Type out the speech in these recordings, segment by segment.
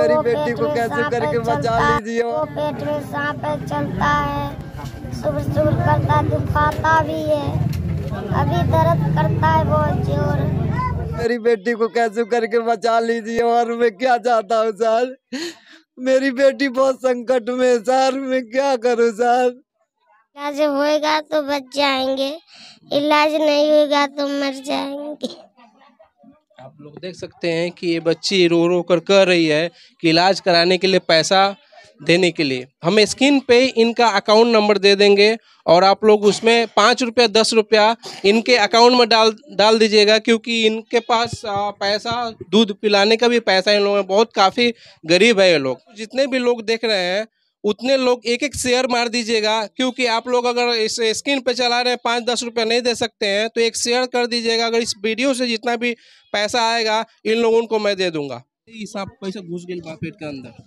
मेरी बेटी को कैसे करके बचा लीजिए पेट में सांप चलता है सुबह सुबह करता दुखाता भी है अभी दर्द करता है बहुत जोर मेरी बेटी को कैसे करके बचा लीजिए और मैं क्या चाहता हूँ सर मेरी बेटी बहुत संकट में सर मैं क्या करूँ सर इलाज होएगा तो बच जाएंगे इलाज नहीं होगा तो मर जाएंगे आप लोग देख सकते हैं कि ये बच्ची रो रो कर कह रही है कि इलाज कराने के लिए पैसा देने के लिए हम स्क्रीन पे इनका अकाउंट नंबर दे देंगे और आप लोग उसमें पाँच रुपया दस रुपया इनके अकाउंट में डाल डाल दीजिएगा क्योंकि इनके पास पैसा दूध पिलाने का भी पैसा इन लोगों में बहुत काफ़ी गरीब है ये लोग जितने भी लोग देख रहे हैं उतने लोग एक एक शेयर मार दीजिएगा क्योंकि आप लोग अगर इस स्क्रीन पे चला रहे हैं पाँच दस रुपये नहीं दे सकते हैं तो एक शेयर कर दीजिएगा अगर इस वीडियो से जितना भी पैसा आएगा इन लोगों को मैं दे दूंगा पैसा घुस गई पेट के अंदर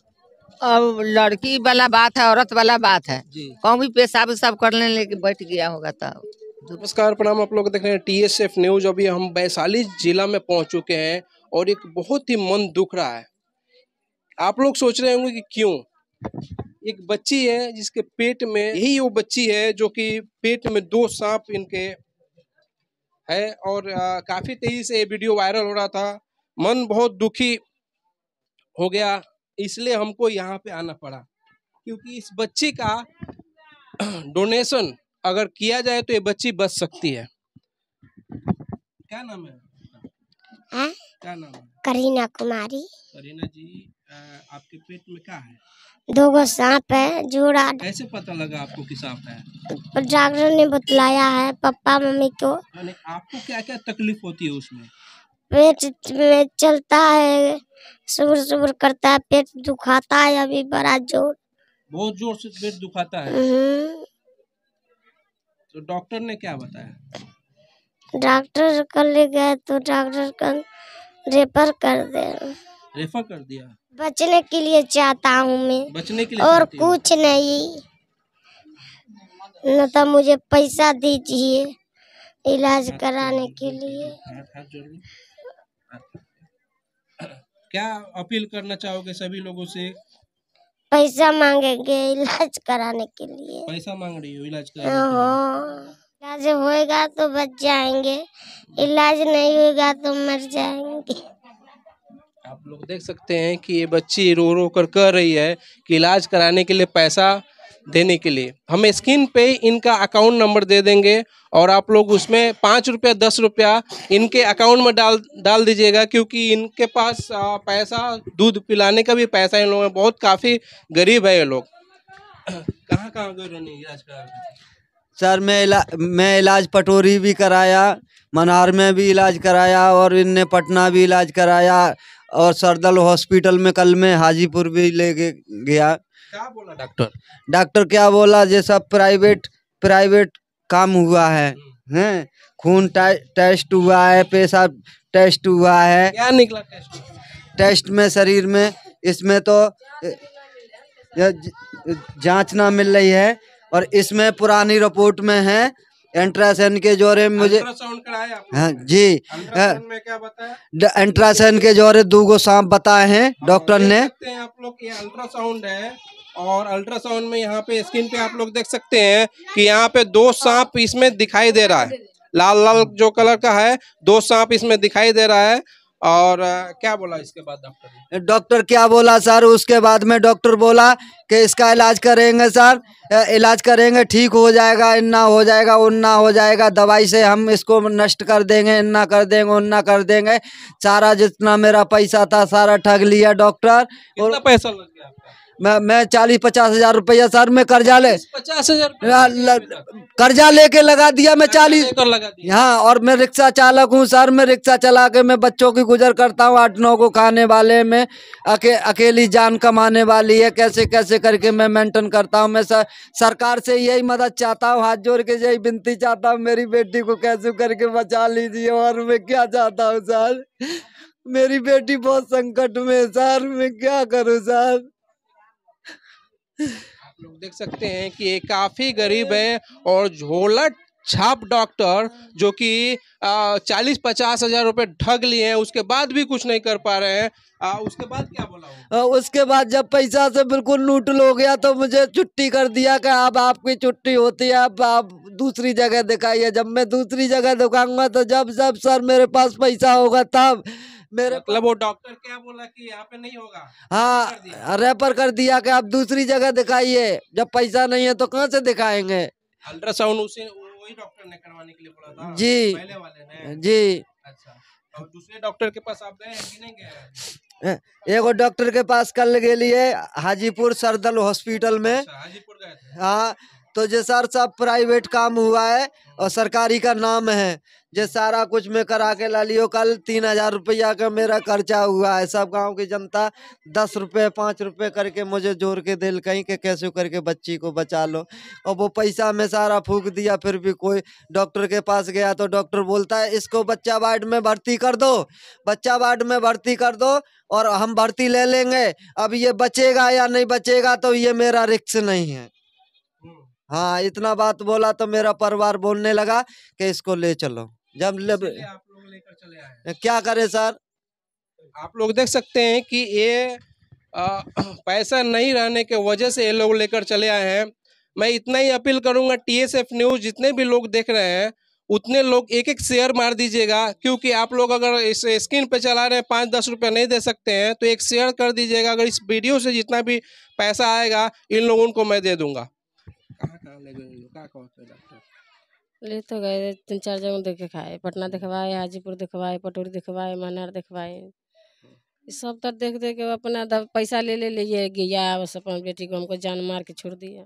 अब लड़की वाला बात है औरत वाला बात है कौन भी पेशाब उशाब करने लेके बैठ गया होगा तब तो। नमस्कार प्रणाम आप लोग देख रहे हैं टी एस एफ न्यूज अभी हम वैशाली जिला में पहुंच चुके हैं और एक बहुत ही मन दुख रहा है आप लोग सोच रहे होंगे कि क्यों एक बच्ची है जिसके पेट में यही वो बच्ची है जो कि पेट में दो सांप इनके है और आ, काफी तेजी से ये वीडियो वायरल हो रहा था मन बहुत दुखी हो गया इसलिए हमको यहाँ पे आना पड़ा क्योंकि इस बच्ची का डोनेशन अगर किया जाए तो ये बच्ची बच सकती है क्या नाम है आ? क्या नाम है करीना कुमारी करीना जी आ, आपके पेट में क्या है दो गो सांप है जोड़ा कैसे पता लगा आपको कि सांप है डॉक्टर ने बतलाया है पापा मम्मी को आपको क्या क्या तकलीफ होती है उसमें पेट में चलता है सुबह सुबह करता है पेट दुखाता है अभी बड़ा जोर बहुत जोर से पेट दुखाता है हम्म। तो डॉक्टर ने क्या बताया डॉक्टर कल ले गए तो डॉक्टर कल रेफर कर दे रेफर कर दिया बचने के लिए चाहता हूँ मैं बचने के लिए और कुछ नहीं न तो मुझे पैसा दीजिए इलाज हाँ, कराने के लिए हाँ, हाँ, क्या अपील करना चाहोगे सभी लोगों से पैसा मांगेंगे इलाज कराने के लिए पैसा मांग रही हो इलाज कराने इलाज होएगा तो बच जाएंगे इलाज नहीं होगा तो मर जाएंगे आप लोग देख सकते हैं कि ये बच्ची रो रो कर कह रही है कि इलाज कराने के लिए पैसा देने के लिए हम स्क्रीन पे इनका अकाउंट नंबर दे देंगे और आप लोग उसमें पाँच रुपया दस रुपया इनके अकाउंट में डाल डाल दीजिएगा क्योंकि इनके पास पैसा दूध पिलाने का भी पैसा इन लोगों में बहुत काफ़ी गरीब है ये लोग कहाँ कहाँ गए इलाज करा सर मैं इला मैं इलाज पटोरी भी कराया मनार में भी इलाज कराया और इनने पटना भी इलाज कराया और सरदल हॉस्पिटल में कल मैं हाजीपुर भी ले गया क्या बोला डॉक्टर डॉक्टर क्या बोला जैसा प्राइवेट प्राइवेट काम हुआ है हैं खून टेस्ट हुआ है पेशाब टेस्ट हुआ है क्या निकला टेस्ट टेस्ट में शरीर में इसमें तो जांच ना मिल रही है और इसमें पुरानी रिपोर्ट में है अल्ट्रासाउंड के जोरे मुझे हाँ जी क्या अल्ट्रासाउंड के जोरे दो गो सांप बताए हैं डॉक्टर ने आप लोग ये अल्ट्रासाउंड है और अल्ट्रासाउंड में यहाँ पे स्क्रीन पे आप लोग देख सकते हैं कि यहाँ पे दो सांप इसमें दिखाई दे रहा है लाल लाल जो कलर का है दो सांप इसमें दिखाई दे रहा है और क्या बोला इसके बाद डॉक्टर डॉक्टर क्या बोला सर उसके बाद में डॉक्टर बोला कि इसका इलाज करेंगे सर इलाज करेंगे ठीक हो जाएगा इन्ना हो जाएगा उन्ना हो जाएगा दवाई से हम इसको नष्ट कर देंगे इन्ना कर देंगे उन्ना कर देंगे सारा जितना मेरा पैसा था सारा ठग लिया डॉक्टर और पैसा लग गया मैं मैं चालीस पचास हजार रुपया सर मैं कर्जा ले पचास हजार कर्जा लेके लगा दिया मैं चालीस हाँ और मैं रिक्शा चालक हूँ सर मैं रिक्शा चला के मैं बच्चों की गुजर करता हूँ आठ नौ को खाने वाले में अके, अकेली जान कमाने वाली है कैसे कैसे करके मैं मेंटेन करता हूँ मैं सर, सरकार से यही मदद चाहता हूँ हाथ जोड़ के यही विनती चाहता हूँ मेरी बेटी को कैसे करके बचा लीजिए और मैं क्या चाहता हूँ सर मेरी बेटी बहुत संकट में सर मैं क्या करूँ सर आप लोग देख सकते हैं कि ये काफी गरीब है और झोलट छाप डॉक्टर जो कि चालीस पचास हजार रुपये ठग लिए हैं उसके बाद भी कुछ नहीं कर पा रहे हैं आ, उसके बाद क्या बोला आ, उसके बाद जब पैसा से बिल्कुल लूट लो गया तो मुझे छुट्टी कर दिया कि अब आपकी छुट्टी होती है अब आप दूसरी जगह दिखाइए जब मैं दूसरी जगह दिखाऊंगा तो जब जब सर मेरे पास पैसा होगा तब मेरे मतलब वो डॉक्टर क्या बोला कि यहाँ पे नहीं होगा हाँ रेफर कर दिया कि आप दूसरी जगह दिखाइए जब पैसा नहीं है तो कहाँ से दिखाएंगे अल्ट्रासाउंड उसे वही डॉक्टर ने करवाने के लिए बोला था जी पहले वाले ने जी अच्छा और दूसरे डॉक्टर के पास आप गए कि नहीं गए एगो डॉक्टर के पास कल गए लिए हाजीपुर सरदल हॉस्पिटल में अच्छा, हाजीपुर गए हाँ तो जैसा सर सब प्राइवेट काम हुआ है और सरकारी का नाम है जे सारा कुछ मैं करा के ला लियो कल तीन हजार रुपया का मेरा खर्चा हुआ है सब गांव की जनता दस रुपये पाँच रुपये करके मुझे जोर के दिल कहीं के कैसे करके बच्ची को बचा लो और वो पैसा मैं सारा फूक दिया फिर भी कोई डॉक्टर के पास गया तो डॉक्टर बोलता है इसको बच्चा वार्ड में भर्ती कर दो बच्चा वार्ड में भर्ती कर दो और हम भर्ती ले लेंगे अब ये बचेगा या नहीं बचेगा तो ये मेरा रिक्स नहीं है हम्म। हाँ इतना बात बोला तो मेरा परिवार बोलने लगा कि इसको ले चलो जब लेकर चले आए क्या करें सर आप लोग देख सकते हैं कि ये पैसा नहीं रहने के वजह से ये लोग लेकर चले आए हैं मैं इतना ही अपील करूंगा टीएसएफ न्यूज़ जितने भी लोग देख रहे हैं उतने लोग एक एक शेयर मार दीजिएगा क्योंकि आप लोग अगर इस स्क्रीन पे चला रहे हैं पाँच दस रुपये नहीं दे सकते हैं तो एक शेयर कर दीजिएगा अगर इस वीडियो से जितना भी पैसा आएगा इन लोगों को मैं दे दूंगा कहाँ कहाँ ले ले तो गए तीन चार जगह देखे खाए पटना दिखवाए हाजीपुर दिखवाए पटोरी दिखवाए मनार दिखवाए हम्म। सब तर तो देख देख के अपना पैसा ले ले लिए गया बस अपन बेटी को हमको जान मार के छोड़ दिया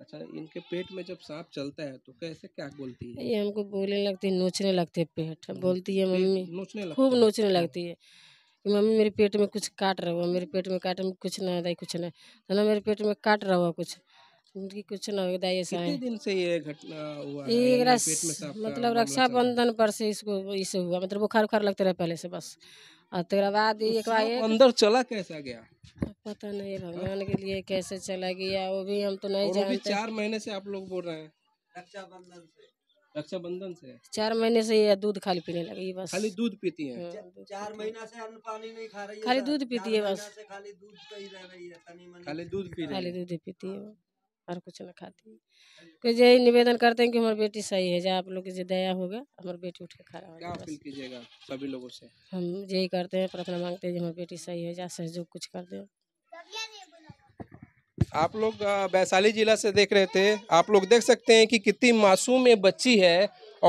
अच्छा इनके पेट में जब सांप चलता है तो कैसे क्या बोलती है ये हमको बोलने लगती है नोचने लगती है पेट हम्म। बोलती है मम्मी नोचने खूब नोचने हम्म। लगती है कि मम्मी मेरे पेट में कुछ काट रहा हो मेरे पेट में काट में कुछ ना दे कुछ तो ना मेरे पेट में काट रहा हो कुछ उनकी कुछ ना होता ये कितने दिन से ये घटना हुआ ये रस, मतलब रक्षाबंधन पर से इसको इसे हुआ मतलब बुखार उखार लगते रहे पहले से बस और तेरा तो बाद एक बार अंदर चला कैसा गया पता नहीं भगवान के लिए कैसे चला गया वो भी हम तो नहीं जानते चार महीने से आप लोग बोल रहे हैं रक्षाबंधन से रक्षाबंधन से चार महीने से ये दूध खाली पीने लगी बस खाली दूध पीती है हाँ, चार महीना से अन्न पानी नहीं खा रही खाली दूध पीती है बस खाली दूध खाली दूध पी रही है खाली दूध पीती है और कुछ ना खाती तो यही निवेदन करते हैं कि हमारी बेटी सही है जहाँ आप लोग की दया होगा हमारी बेटी उठ के खड़ा होगा सभी लोगों से हम यही करते हैं प्रार्थना मांगते हैं कि हमारी बेटी सही है जहाँ सहयोग कुछ कर दें आप लोग वैशाली जिला से देख रहे थे आप लोग देख सकते हैं कि कितनी मासूम ये बच्ची है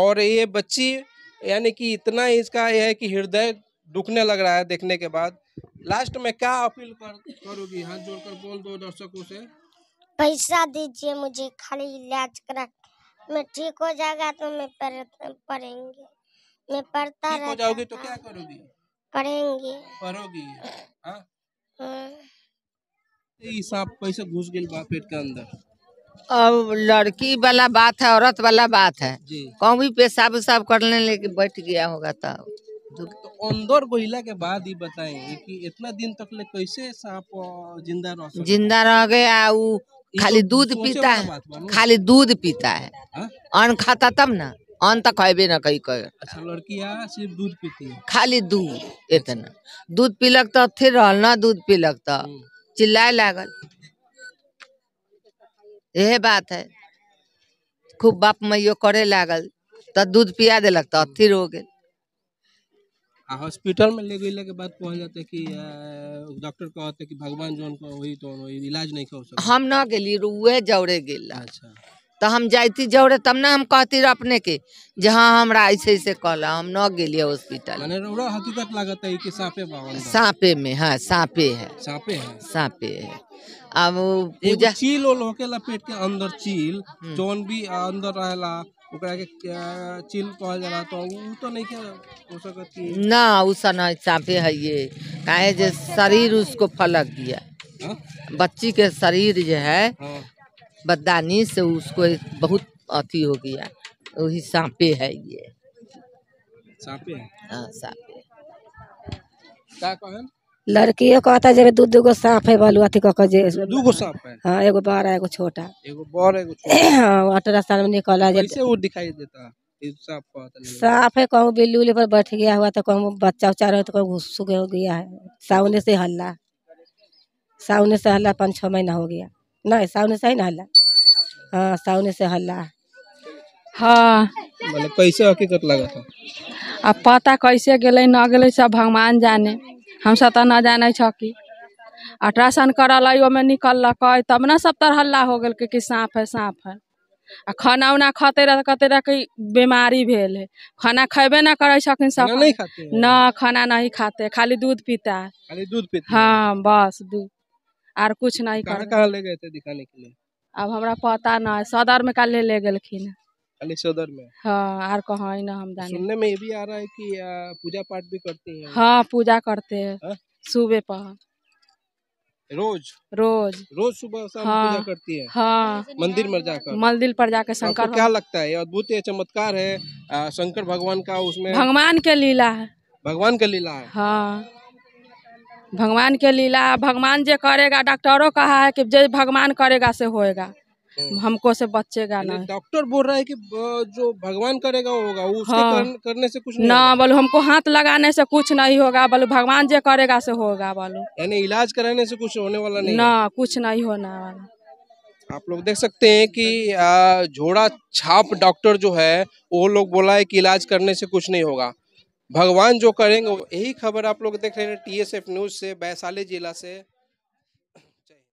और ये बच्ची यानी कि इतना इसका यह है कि हृदय दुखने लग रहा है देखने के बाद लास्ट में क्या अपील कर करोगी हाथ जोड़कर बोल दो दर्शकों से पैसा दीजिए मुझे खाली इलाज करा मैं ठीक हो जाएगा तो मैं पढ़ेंगे मैं पढ़ता हो जाओगी तो क्या करोगी पढ़ेंगे पढ़ोगी ई हाँ? हाँ। घुस गई पेट के अंदर अब लड़की वाला बात है औरत वाला बात है कौन भी पेशाब उशाब करने लेके बैठ गया होगा तब तो, तो अंदर गोहिला के बाद ही बताएं कि इतना दिन तक ले कैसे सांप जिंदा रह जिंदा रह गया खाली दूध पीता है खाली दूध पीता है अन्न खाता तब ना अन्न तो खेबे ना कहीं कर अच्छा सिर्फ दूध पीती है खाली दूध इतना दूध पीलक तो फिर रहल ना दूध पीलक तो हम्म। चिल्लाए लागल यह बात है खूब बाप मैयो करे लागल तो दूध पिया दिलक तो अथिर हो गया हॉस्पिटल में ले गए के बाद कहा जाता कि डॉक्टर कहते कि भगवान जो वही तो इलाज नहीं कर सकते हम ना गली रुए जौड़े गेला अच्छा तो हम जाती जौड़े तब ना हम कहती अपने के जहाँ हम ऐसे ऐसे कल हम न गलिए हॉस्पिटल हकीकत लगत है कि सांपे सांपे में हाँ सांपे है सांपे है सांपे है अब पूजा चील लपेट के अंदर चील हम्म। जोन भी अंदर रहला ओकरा के चिल कहल जाला तो ऊ तो नहीं क्या हो सकती ना उसा ना साफे है ये काहे जे शरीर उसको फलक दिया हाँ? बच्ची के शरीर जो है हाँ। बदानी से उसको बहुत अथी हो गया वही सांपे है ये सांपे है हाँ सांपे क्या कहन लड़की कहता जब दू दू गो सांप है बोलू अथी कह के जे अच्छा, दू गो सांप है हां एगो बड़ा एगो छोटा एगो बड़ा एगो छोटा हां अठारह साल में निकल जे कैसे वो दिखाई देता साफ है कहूँ बिल्ली उल्ली पर बैठ गया हुआ तो कहूँ बच्चा उच्चा रहे तो कहूँ घुस हो गया है सावने से हल्ला सावने से हल्ला पाँच छः महीना हो गया नहीं सावने से ही ना हल्ला हाँ सावने से हल्ला हाँ मतलब कैसे हकीकत लगा था अब पता कैसे गल न गल सब भगवान जाने हम सब तो ना जाने छकी अल्ट्रासाउंड करल ओमें निकलक तब ना सब तरह हल्ला हो गल कि साँप है साँप है आ खाना उना खाते रह कते रह कि बीमारी भेल है खाना खेबे ना करे छकिन सब न खाना नहीं खाते खाली दूध पीता है खाली दूध पीता हाँ बस दूध आर कुछ नहीं कर ले गए थे दिखाने के लिए अब हमारा पता न सदर में का ले ले गलखिन खाली सदर में हाँ और कहा ना हम तो जाने सुनने में ये भी आ रहा है कि पूजा पाठ भी करते है हाँ पूजा करते हैं हाँ? सुबह पर रोज रोज रोज सुबह शाम हाँ, पूजा करती है हाँ मंदिर में जाकर मंदिर पर जाकर शंकर क्या लगता है अद्भुत है चमत्कार है शंकर भगवान का उसमें भगवान के लीला है भगवान के लीला है हाँ भगवान के लीला भगवान जो करेगा डॉक्टरों कहा है कि जो भगवान करेगा से होएगा हम्म। हमको से बचेगा ना डॉक्टर बोल रहा है कि जो भगवान करेगा वो होगा उसके हाँ। करने से कुछ ना बोलो हमको हाथ लगाने से कुछ नहीं होगा बोलो भगवान जो करेगा से होगा बोलो यानी इलाज कराने से कुछ होने वाला नहीं ना कुछ नहीं होने वाला आप लोग देख सकते हैं कि झोड़ा छाप डॉक्टर जो है वो लोग बोला है कि इलाज करने से कुछ नहीं होगा भगवान जो करेंगे यही खबर आप लोग देख रहे हैं टीएसएफ न्यूज़ से वैशाली जिला से